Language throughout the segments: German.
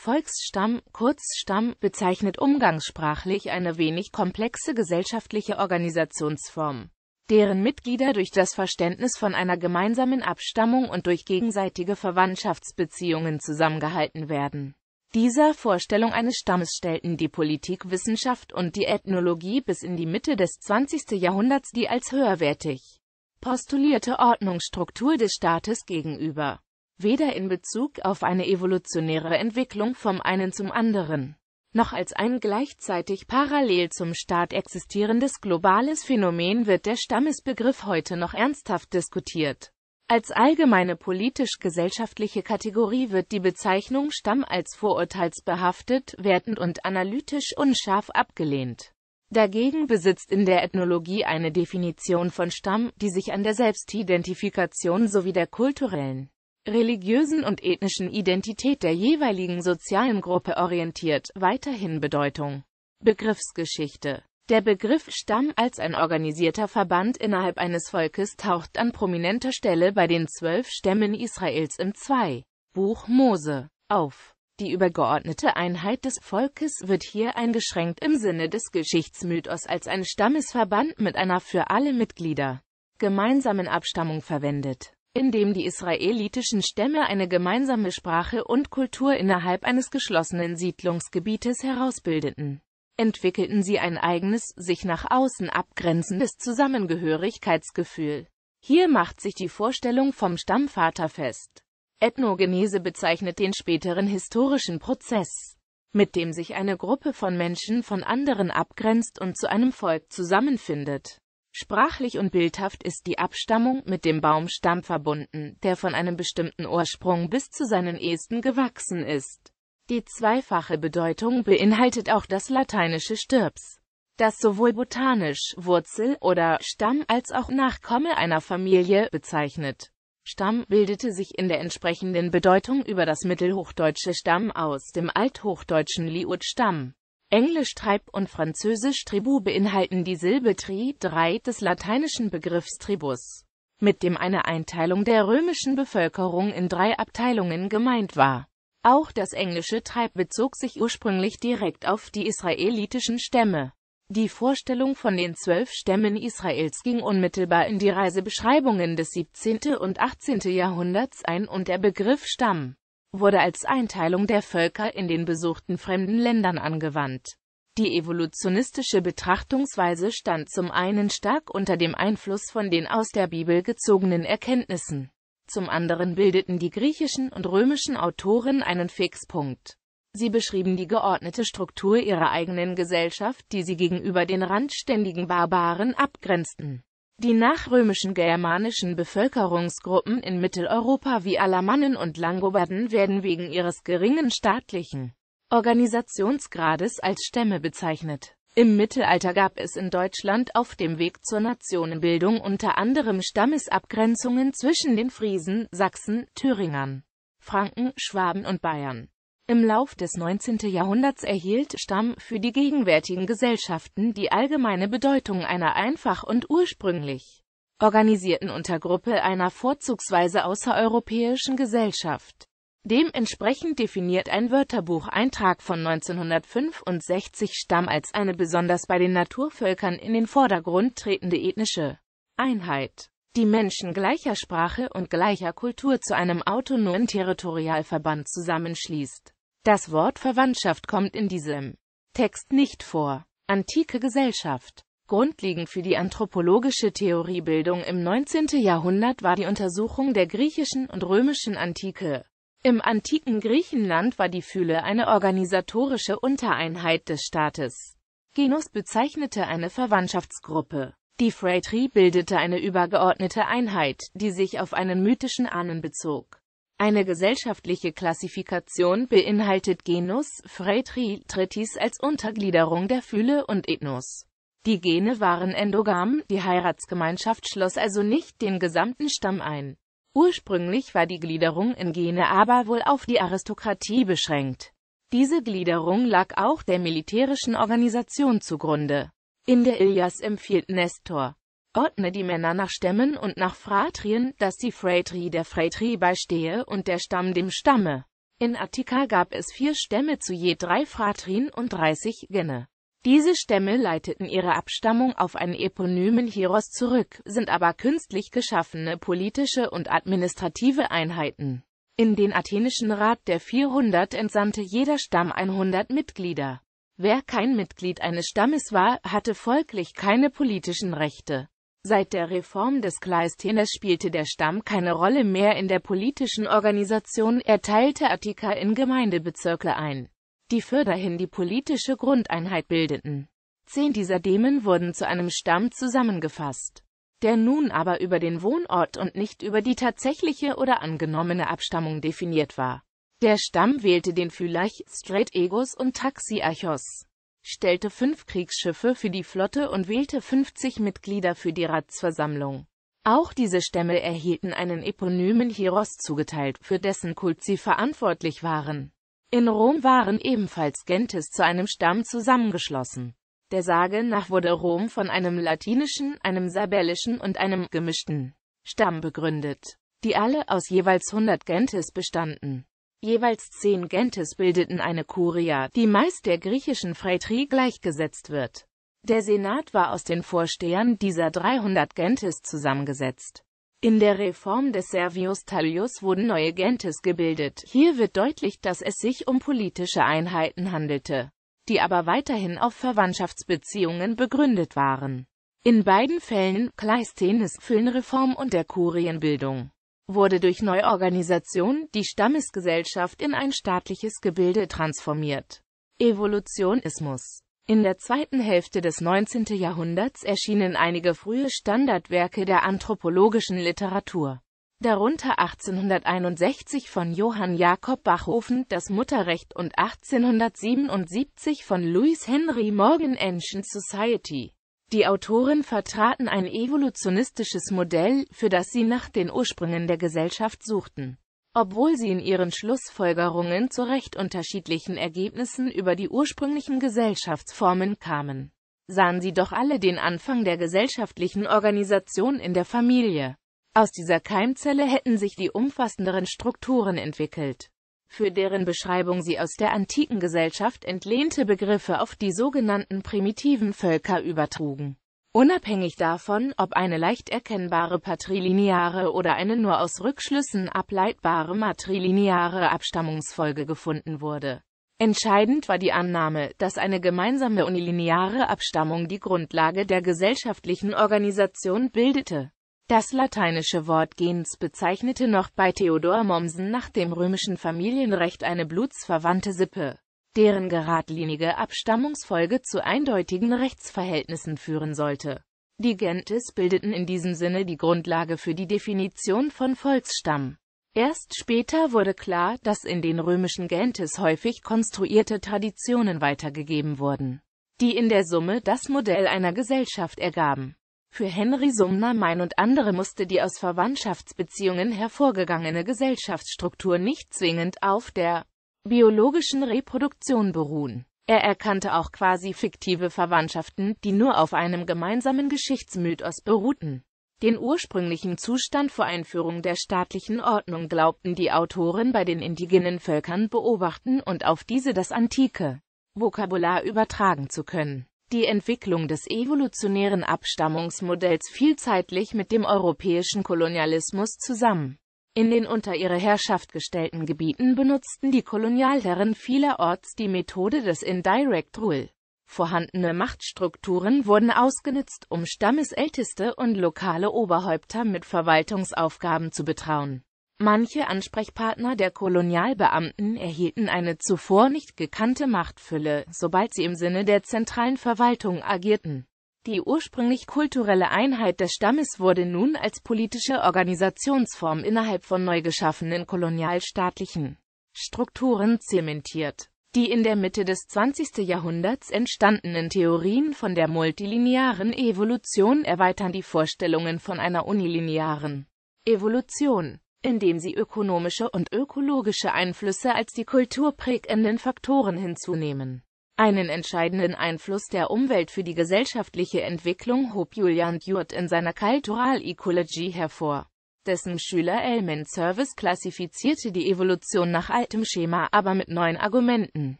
Volksstamm, Kurzstamm, bezeichnet umgangssprachlich eine wenig komplexe gesellschaftliche Organisationsform, deren Mitglieder durch das Verständnis von einer gemeinsamen Abstammung und durch gegenseitige Verwandtschaftsbeziehungen zusammengehalten werden. Dieser Vorstellung eines Stammes stellten die Politikwissenschaft und die Ethnologie bis in die Mitte des 20. Jahrhunderts die als höherwertig postulierte Ordnungsstruktur des Staates gegenüber weder in Bezug auf eine evolutionäre Entwicklung vom einen zum anderen, noch als ein gleichzeitig parallel zum Staat existierendes globales Phänomen wird der Stammesbegriff heute noch ernsthaft diskutiert. Als allgemeine politisch-gesellschaftliche Kategorie wird die Bezeichnung Stamm als vorurteilsbehaftet, wertend und analytisch unscharf abgelehnt. Dagegen besitzt in der Ethnologie eine Definition von Stamm, die sich an der Selbstidentifikation sowie der kulturellen religiösen und ethnischen Identität der jeweiligen sozialen Gruppe orientiert, weiterhin Bedeutung. Begriffsgeschichte der Begriff Stamm als ein organisierter Verband innerhalb eines Volkes taucht an prominenter Stelle bei den zwölf Stämmen Israels im 2. Buch Mose auf. Die übergeordnete Einheit des Volkes wird hier eingeschränkt im Sinne des Geschichtsmythos als ein Stammesverband mit einer für alle Mitglieder gemeinsamen Abstammung verwendet in dem die israelitischen Stämme eine gemeinsame Sprache und Kultur innerhalb eines geschlossenen Siedlungsgebietes herausbildeten entwickelten sie ein eigenes, sich nach außen abgrenzendes Zusammengehörigkeitsgefühl. Hier macht sich die Vorstellung vom Stammvater fest. Ethnogenese bezeichnet den späteren historischen Prozess, mit dem sich eine Gruppe von Menschen von anderen abgrenzt und zu einem Volk zusammenfindet. Sprachlich und bildhaft ist die Abstammung mit dem Baumstamm verbunden, der von einem bestimmten Ursprung bis zu seinen Ästen gewachsen ist. Die zweifache Bedeutung beinhaltet auch das lateinische Stirps, das sowohl botanisch Wurzel oder Stamm als auch Nachkomme einer Familie bezeichnet. Stamm bildete sich in der entsprechenden Bedeutung über das mittelhochdeutsche Stamm aus dem althochdeutschen Liud-Stamm. Englisch Treib und Französisch Tribu beinhalten die Silbe tri, drei des lateinischen Begriffs tribus, mit dem eine Einteilung der römischen Bevölkerung in drei Abteilungen gemeint war. Auch das englische Treib bezog sich ursprünglich direkt auf die israelitischen Stämme. Die Vorstellung von den zwölf Stämmen Israels ging unmittelbar in die Reisebeschreibungen des 17. und 18. Jahrhunderts ein und der Begriff Stamm wurde als Einteilung der Völker in den besuchten fremden Ländern angewandt. Die evolutionistische Betrachtungsweise stand zum einen stark unter dem Einfluss von den aus der Bibel gezogenen Erkenntnissen. Zum anderen bildeten die griechischen und römischen Autoren einen Fixpunkt. Sie beschrieben die geordnete Struktur ihrer eigenen Gesellschaft, die sie gegenüber den randständigen Barbaren abgrenzten. Die nachrömischen germanischen Bevölkerungsgruppen in Mitteleuropa wie Alamannen und Langobarden werden wegen ihres geringen staatlichen Organisationsgrades als Stämme bezeichnet. Im Mittelalter gab es in Deutschland auf dem Weg zur Nationenbildung unter anderem Stammesabgrenzungen zwischen den Friesen, Sachsen, Thüringern, Franken, Schwaben und Bayern. Im Lauf des 19. Jahrhunderts erhielt Stamm für die gegenwärtigen Gesellschaften die allgemeine Bedeutung einer einfach und ursprünglich organisierten Untergruppe einer vorzugsweise außereuropäischen Gesellschaft. Dementsprechend definiert ein Wörterbucheintrag von 1965 Stamm als eine besonders bei den Naturvölkern in den Vordergrund tretende ethnische Einheit, die Menschen gleicher Sprache und gleicher Kultur zu einem autonomen Territorialverband zusammenschließt. Das Wort Verwandtschaft kommt in diesem Text nicht vor. Antike Gesellschaft Grundlegend für die anthropologische Theoriebildung im 19. Jahrhundert war die Untersuchung der griechischen und römischen Antike. Im antiken Griechenland war die Fühle eine organisatorische Untereinheit des Staates. Genus bezeichnete eine Verwandtschaftsgruppe. Die Phratrie bildete eine übergeordnete Einheit, die sich auf einen mythischen Ahnen bezog. Eine gesellschaftliche Klassifikation beinhaltet Genus, Tritis als Untergliederung der Fühle und Ethnos. Die Gene waren endogam, die Heiratsgemeinschaft schloss also nicht den gesamten Stamm ein. Ursprünglich war die Gliederung in Gene aber wohl auf die Aristokratie beschränkt. Diese Gliederung lag auch der militärischen Organisation zugrunde. In der Ilias empfiehlt Nestor, ordne die Männer nach Stämmen und nach Fratrien, dass die Fratri der Fratri beistehe und der Stamm dem Stamme. In Attika gab es vier Stämme zu je drei Fratrien und dreißig Genne. Diese Stämme leiteten ihre Abstammung auf einen eponymen Hieros zurück, sind aber künstlich geschaffene politische und administrative Einheiten. In den athenischen Rat der 400 entsandte jeder Stamm 100 Mitglieder. Wer kein Mitglied eines Stammes war, hatte folglich keine politischen Rechte. Seit der Reform des Kleisthenes spielte der Stamm keine Rolle mehr in der politischen Organisation, er teilte Attika in Gemeindebezirke ein, die förderhin die politische Grundeinheit bildeten. Zehn dieser Demen wurden zu einem Stamm zusammengefasst, der nun aber über den Wohnort und nicht über die tatsächliche oder angenommene Abstammung definiert war. Der Stamm wählte den Phylaich, Straight Egos und Taxiarchos stellte fünf Kriegsschiffe für die Flotte und wählte 50 Mitglieder für die Ratsversammlung. Auch diese Stämme erhielten einen eponymen Hieros zugeteilt, für dessen Kult sie verantwortlich waren. In Rom waren ebenfalls Gentes zu einem Stamm zusammengeschlossen. Der Sage nach wurde Rom von einem latinischen, einem sabellischen und einem gemischten Stamm begründet, die alle aus jeweils 100 Gentes bestanden Jeweils zehn Gentes bildeten eine Kuria, die meist der griechischen Phratrie gleichgesetzt wird. Der Senat war aus den Vorstehern dieser 300 Gentes zusammengesetzt. In der Reform des Servius Tullius wurden neue Gentes gebildet. Hier wird deutlich, dass es sich um politische Einheiten handelte, die aber weiterhin auf Verwandtschaftsbeziehungen begründet waren. In beiden Fällen, Kleisthenes, Füllenreform und der Kurienbildung wurde durch Neuorganisation die Stammesgesellschaft in ein staatliches Gebilde transformiert. Evolutionismus in der zweiten Hälfte des 19. Jahrhunderts erschienen einige frühe Standardwerke der anthropologischen Literatur. Darunter 1861 von Johann Jakob Bachhofen Das Mutterrecht und 1877 von Louis Henry Morgan Ancient Society. Die Autoren vertraten ein evolutionistisches Modell, für das sie nach den Ursprüngen der Gesellschaft suchten. Obwohl sie in ihren Schlussfolgerungen zu recht unterschiedlichen Ergebnissen über die ursprünglichen Gesellschaftsformen kamen, sahen sie doch alle den Anfang der gesellschaftlichen Organisation in der Familie. Aus dieser Keimzelle hätten sich die umfassenderen Strukturen entwickelt für deren Beschreibung sie aus der antiken Gesellschaft entlehnte Begriffe auf die sogenannten primitiven Völker übertrugen. Unabhängig davon, ob eine leicht erkennbare patrilineare oder eine nur aus Rückschlüssen ableitbare matrilineare Abstammungsfolge gefunden wurde. Entscheidend war die Annahme, dass eine gemeinsame unilineare Abstammung die Grundlage der gesellschaftlichen Organisation bildete das lateinische Wort gens bezeichnete noch bei Theodor Mommsen nach dem römischen Familienrecht eine blutsverwandte Sippe, deren geradlinige Abstammungsfolge zu eindeutigen Rechtsverhältnissen führen sollte. Die Gentes bildeten in diesem Sinne die Grundlage für die Definition von Volksstamm. Erst später wurde klar, dass in den römischen Gentes häufig konstruierte Traditionen weitergegeben wurden, die in der Summe das Modell einer Gesellschaft ergaben für Henry Sumner Mein und andere musste die aus Verwandtschaftsbeziehungen hervorgegangene Gesellschaftsstruktur nicht zwingend auf der biologischen Reproduktion beruhen. Er erkannte auch quasi fiktive Verwandtschaften, die nur auf einem gemeinsamen Geschichtsmythos beruhten. Den ursprünglichen Zustand vor Einführung der staatlichen Ordnung glaubten die Autoren bei den indigenen Völkern beobachten und auf diese das antike Vokabular übertragen zu können die Entwicklung des evolutionären Abstammungsmodells vielzeitlich mit dem europäischen Kolonialismus zusammen. In den unter ihre Herrschaft gestellten Gebieten benutzten die Kolonialherren vielerorts die Methode des Indirect Rule. Vorhandene Machtstrukturen wurden ausgenutzt, um Stammesälteste und lokale Oberhäupter mit Verwaltungsaufgaben zu betrauen. Manche Ansprechpartner der Kolonialbeamten erhielten eine zuvor nicht gekannte Machtfülle, sobald sie im Sinne der zentralen Verwaltung agierten. Die ursprünglich kulturelle Einheit des Stammes wurde nun als politische Organisationsform innerhalb von neu geschaffenen kolonialstaatlichen Strukturen zementiert. Die in der Mitte des 20. Jahrhunderts entstandenen Theorien von der multilinearen Evolution erweitern die Vorstellungen von einer unilinearen Evolution indem sie ökonomische und ökologische Einflüsse als die kulturprägenden Faktoren hinzunehmen. Einen entscheidenden Einfluss der Umwelt für die gesellschaftliche Entwicklung hob Julian Dewart in seiner Cultural Ecology hervor. Dessen Schüler Elman Service klassifizierte die Evolution nach altem Schema, aber mit neuen Argumenten.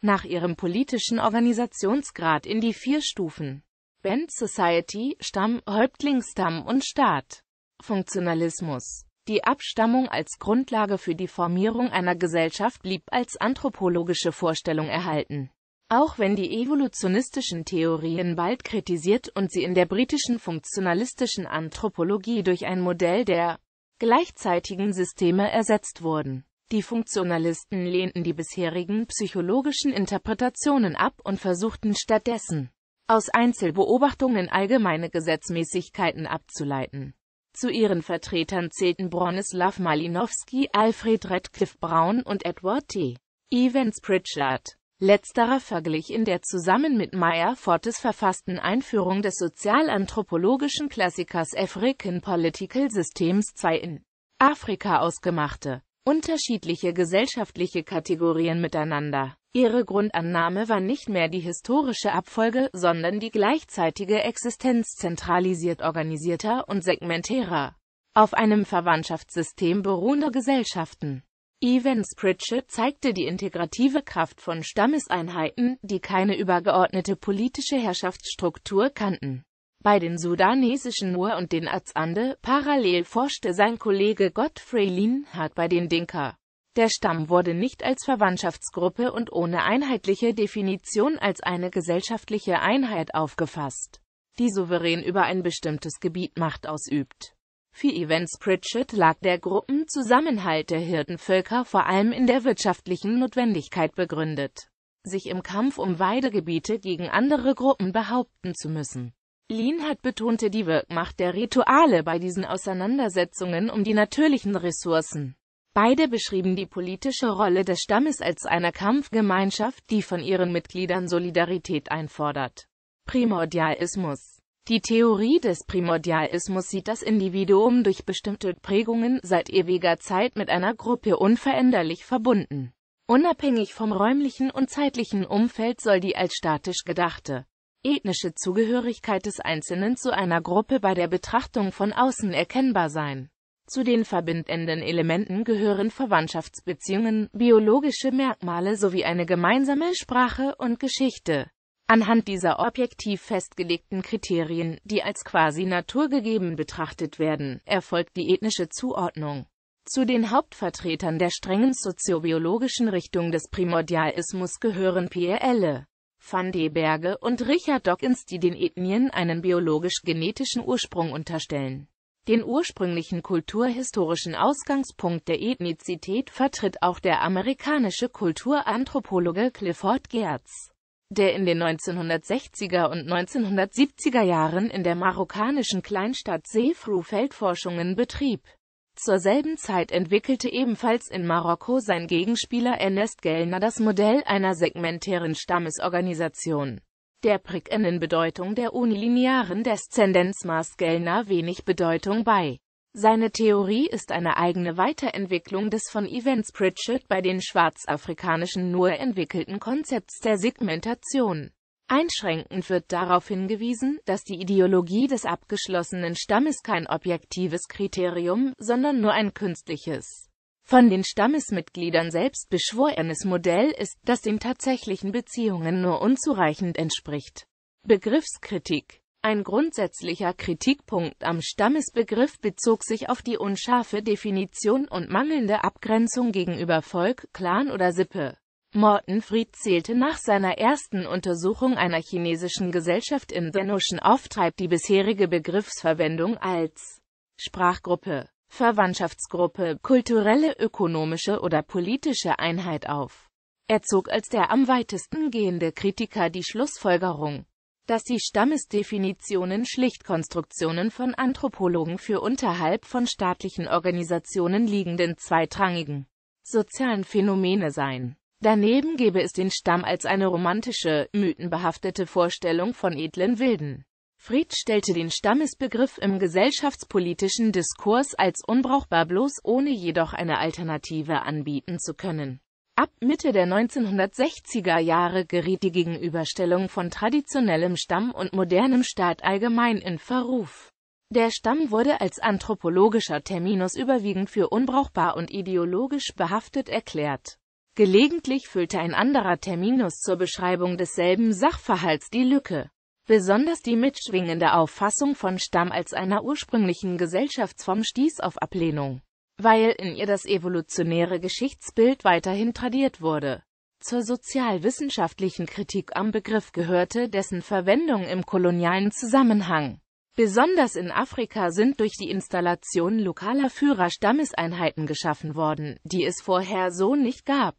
Nach ihrem politischen Organisationsgrad in die vier Stufen. Band Society, Stamm, Häuptlingsstamm und Staat. Funktionalismus die Abstammung als Grundlage für die Formierung einer Gesellschaft blieb als anthropologische Vorstellung erhalten. Auch wenn die evolutionistischen Theorien bald kritisiert und sie in der britischen funktionalistischen Anthropologie durch ein Modell der gleichzeitigen Systeme ersetzt wurden. Die Funktionalisten lehnten die bisherigen psychologischen Interpretationen ab und versuchten stattdessen, aus Einzelbeobachtungen allgemeine Gesetzmäßigkeiten abzuleiten. Zu ihren Vertretern zählten Bronislaw Malinowski, Alfred Radcliffe Brown und Edward T. Evans Pritchard. Letzterer verglich in der zusammen mit Meyer Fortes verfassten Einführung des sozialanthropologischen Klassikers African Political Systems zwei in Afrika ausgemachte, unterschiedliche gesellschaftliche Kategorien miteinander. Ihre Grundannahme war nicht mehr die historische Abfolge, sondern die gleichzeitige Existenz zentralisiert organisierter und segmentärer, auf einem Verwandtschaftssystem beruhender Gesellschaften. Evans Pritchett zeigte die integrative Kraft von Stammeseinheiten, die keine übergeordnete politische Herrschaftsstruktur kannten. Bei den sudanesischen Nur und den Azande, parallel forschte sein Kollege Gottfried Lienhardt bei den Dinka. Der Stamm wurde nicht als Verwandtschaftsgruppe und ohne einheitliche Definition als eine gesellschaftliche Einheit aufgefasst, die souverän über ein bestimmtes Gebiet Macht ausübt. Für Evans Pritchett lag der Gruppenzusammenhalt der Hirtenvölker vor allem in der wirtschaftlichen Notwendigkeit begründet, sich im Kampf um Weidegebiete gegen andere Gruppen behaupten zu müssen. Lean hat betonte die Wirkmacht der Rituale bei diesen Auseinandersetzungen um die natürlichen Ressourcen. Beide beschrieben die politische Rolle des Stammes als einer Kampfgemeinschaft, die von ihren Mitgliedern Solidarität einfordert. Primordialismus Die Theorie des Primordialismus sieht das Individuum durch bestimmte Prägungen seit ewiger Zeit mit einer Gruppe unveränderlich verbunden. Unabhängig vom räumlichen und zeitlichen Umfeld soll die als statisch gedachte ethnische Zugehörigkeit des Einzelnen zu einer Gruppe bei der Betrachtung von außen erkennbar sein. Zu den verbindenden Elementen gehören Verwandtschaftsbeziehungen, biologische Merkmale sowie eine gemeinsame Sprache und Geschichte. Anhand dieser objektiv festgelegten Kriterien, die als quasi naturgegeben betrachtet werden, erfolgt die ethnische Zuordnung. Zu den Hauptvertretern der strengen soziobiologischen Richtung des Primordialismus gehören Pierre Elle, Van de Berge und Richard Dawkins, die den Ethnien einen biologisch-genetischen Ursprung unterstellen den ursprünglichen kulturhistorischen Ausgangspunkt der Ethnizität vertritt auch der amerikanische Kulturanthropologe Clifford Gertz, der in den 1960er und 1970er Jahren in der marokkanischen Kleinstadt Sefrou Feldforschungen betrieb. Zur selben Zeit entwickelte ebenfalls in Marokko sein Gegenspieler Ernest Gellner das Modell einer segmentären Stammesorganisation der prickenden Bedeutung der unilinearen Deszendenz Gellner wenig Bedeutung bei. Seine Theorie ist eine eigene Weiterentwicklung des von Evans Pritchett bei den Schwarzafrikanischen nur entwickelten Konzepts der Segmentation. Einschränkend wird darauf hingewiesen, dass die Ideologie des abgeschlossenen Stammes kein objektives Kriterium, sondern nur ein künstliches von den Stammesmitgliedern selbst beschworenes Modell ist, das den tatsächlichen Beziehungen nur unzureichend entspricht. Begriffskritik ein grundsätzlicher Kritikpunkt am Stammesbegriff bezog sich auf die unscharfe Definition und mangelnde Abgrenzung gegenüber Volk, Clan oder Sippe. Morton Fried zählte nach seiner ersten Untersuchung einer chinesischen Gesellschaft im Venuschen Auftreib die bisherige Begriffsverwendung als Sprachgruppe Verwandtschaftsgruppe, kulturelle, ökonomische oder politische Einheit auf. Er zog als der am weitesten gehende Kritiker die Schlussfolgerung, dass die Stammesdefinitionen schlicht Konstruktionen von Anthropologen für unterhalb von staatlichen Organisationen liegenden zweitrangigen sozialen Phänomene seien. Daneben gebe es den Stamm als eine romantische, mythenbehaftete Vorstellung von edlen Wilden, Fried stellte den Stammesbegriff im gesellschaftspolitischen Diskurs als unbrauchbar bloß, ohne jedoch eine Alternative anbieten zu können. Ab Mitte der 1960er Jahre geriet die Gegenüberstellung von traditionellem Stamm und modernem Staat allgemein in Verruf. Der Stamm wurde als anthropologischer Terminus überwiegend für unbrauchbar und ideologisch behaftet erklärt. Gelegentlich füllte ein anderer Terminus zur Beschreibung desselben Sachverhalts die Lücke. Besonders die mitschwingende Auffassung von Stamm als einer ursprünglichen Gesellschaftsform stieß auf Ablehnung, weil in ihr das evolutionäre Geschichtsbild weiterhin tradiert wurde. Zur sozialwissenschaftlichen Kritik am Begriff gehörte dessen Verwendung im kolonialen Zusammenhang. Besonders in Afrika sind durch die Installation lokaler Führer Stammeseinheiten geschaffen worden, die es vorher so nicht gab.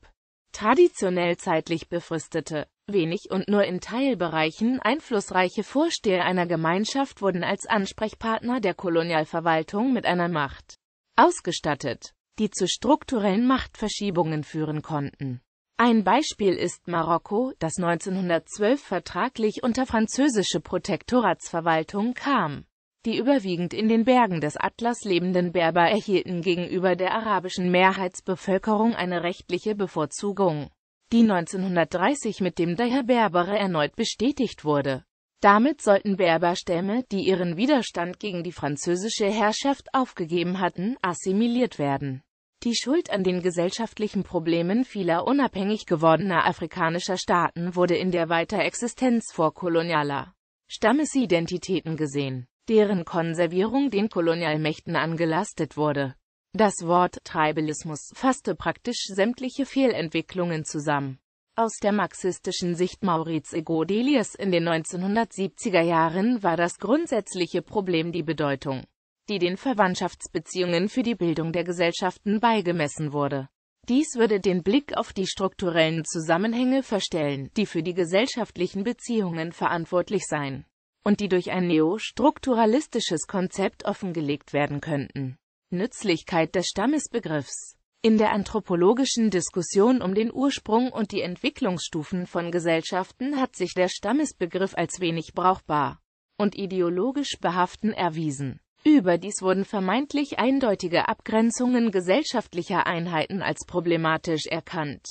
Traditionell zeitlich befristete Wenig und nur in Teilbereichen einflussreiche Vorsteher einer Gemeinschaft wurden als Ansprechpartner der Kolonialverwaltung mit einer Macht ausgestattet, die zu strukturellen Machtverschiebungen führen konnten. Ein Beispiel ist Marokko, das 1912 vertraglich unter französische Protektoratsverwaltung kam. Die überwiegend in den Bergen des Atlas lebenden Berber erhielten gegenüber der arabischen Mehrheitsbevölkerung eine rechtliche Bevorzugung die 1930 mit dem Daher-Berbere erneut bestätigt wurde. Damit sollten Berberstämme, die ihren Widerstand gegen die französische Herrschaft aufgegeben hatten, assimiliert werden. Die Schuld an den gesellschaftlichen Problemen vieler unabhängig gewordener afrikanischer Staaten wurde in der Weiterexistenz vorkolonialer Stammesidentitäten gesehen, deren Konservierung den Kolonialmächten angelastet wurde. Das Wort Tribalismus fasste praktisch sämtliche Fehlentwicklungen zusammen. Aus der marxistischen Sicht Maurits Ego Deliers in den 1970er Jahren war das grundsätzliche Problem die Bedeutung, die den Verwandtschaftsbeziehungen für die Bildung der Gesellschaften beigemessen wurde. Dies würde den Blick auf die strukturellen Zusammenhänge verstellen, die für die gesellschaftlichen Beziehungen verantwortlich seien und die durch ein neostrukturalistisches Konzept offengelegt werden könnten. Nützlichkeit des Stammesbegriffs in der anthropologischen Diskussion um den Ursprung und die Entwicklungsstufen von Gesellschaften hat sich der Stammesbegriff als wenig brauchbar und ideologisch behaften erwiesen. Überdies wurden vermeintlich eindeutige Abgrenzungen gesellschaftlicher Einheiten als problematisch erkannt.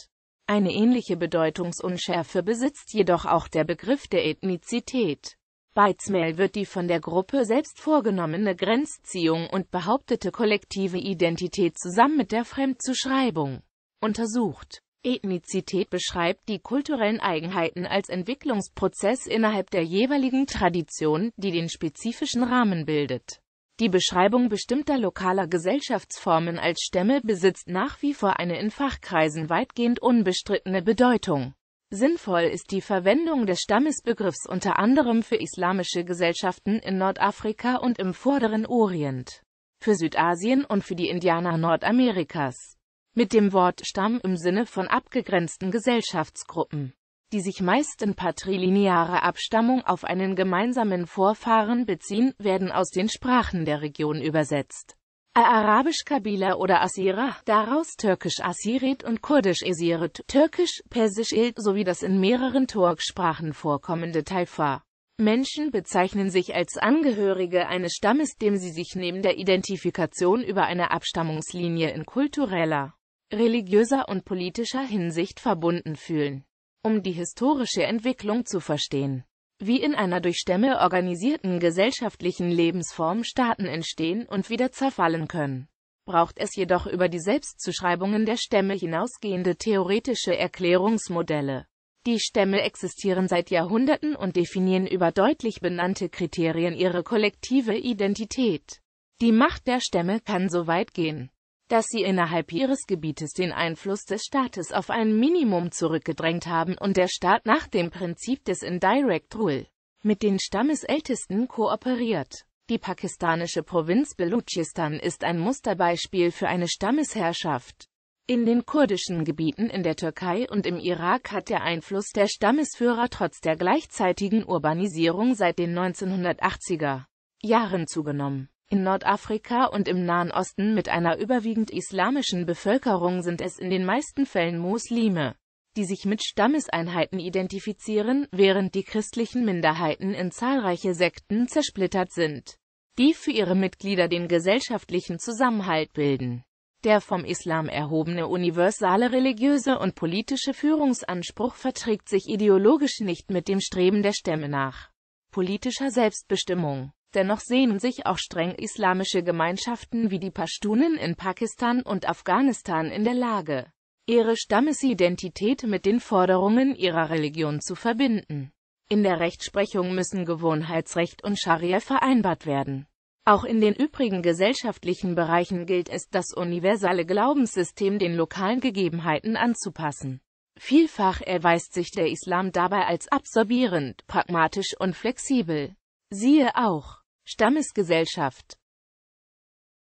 Eine ähnliche Bedeutungsunschärfe besitzt jedoch auch der Begriff der Ethnizität. Beizmail wird die von der Gruppe selbst vorgenommene Grenzziehung und behauptete kollektive Identität zusammen mit der Fremdzuschreibung untersucht. Ethnizität beschreibt die kulturellen Eigenheiten als Entwicklungsprozess innerhalb der jeweiligen Tradition, die den spezifischen Rahmen bildet. Die Beschreibung bestimmter lokaler Gesellschaftsformen als Stämme besitzt nach wie vor eine in Fachkreisen weitgehend unbestrittene Bedeutung. Sinnvoll ist die Verwendung des Stammesbegriffs unter anderem für islamische Gesellschaften in Nordafrika und im Vorderen Orient, für Südasien und für die Indianer Nordamerikas. Mit dem Wort Stamm im Sinne von abgegrenzten Gesellschaftsgruppen, die sich meist in patrilinearer Abstammung auf einen gemeinsamen Vorfahren beziehen, werden aus den Sprachen der Region übersetzt. Arabisch Kabila oder Asira, daraus Türkisch Asirit und Kurdisch Esirit, Türkisch, Persisch Il sowie das in mehreren Turksprachen vorkommende Taifa. Menschen bezeichnen sich als Angehörige eines Stammes, dem sie sich neben der Identifikation über eine Abstammungslinie in kultureller, religiöser und politischer Hinsicht verbunden fühlen. Um die historische Entwicklung zu verstehen, wie in einer durch Stämme organisierten gesellschaftlichen Lebensform Staaten entstehen und wieder zerfallen können. Braucht es jedoch über die Selbstzuschreibungen der Stämme hinausgehende theoretische Erklärungsmodelle. Die Stämme existieren seit Jahrhunderten und definieren über deutlich benannte Kriterien ihre kollektive Identität. Die Macht der Stämme kann so weit gehen, dass sie innerhalb ihres Gebietes den Einfluss des Staates auf ein Minimum zurückgedrängt haben und der Staat nach dem Prinzip des Indirect Rule mit den Stammesältesten kooperiert. Die pakistanische Provinz Belutschistan ist ein Musterbeispiel für eine Stammesherrschaft. In den kurdischen Gebieten in der Türkei und im Irak hat der Einfluss der Stammesführer trotz der gleichzeitigen Urbanisierung seit den 1980er Jahren zugenommen. In Nordafrika und im Nahen Osten mit einer überwiegend islamischen Bevölkerung sind es in den meisten Fällen Muslime, die sich mit Stammeseinheiten identifizieren, während die christlichen Minderheiten in zahlreiche Sekten zersplittert sind, die für ihre Mitglieder den gesellschaftlichen Zusammenhalt bilden. Der vom Islam erhobene universale religiöse und politische Führungsanspruch verträgt sich ideologisch nicht mit dem Streben der Stämme nach politischer Selbstbestimmung. Dennoch sehen sich auch streng islamische Gemeinschaften wie die Pashtunen in Pakistan und Afghanistan in der Lage, ihre Stammesidentität mit den Forderungen ihrer Religion zu verbinden. In der Rechtsprechung müssen Gewohnheitsrecht und Scharia vereinbart werden. Auch in den übrigen gesellschaftlichen Bereichen gilt es, das universale Glaubenssystem den lokalen Gegebenheiten anzupassen. Vielfach erweist sich der Islam dabei als absorbierend, pragmatisch und flexibel. Siehe auch Stammesgesellschaft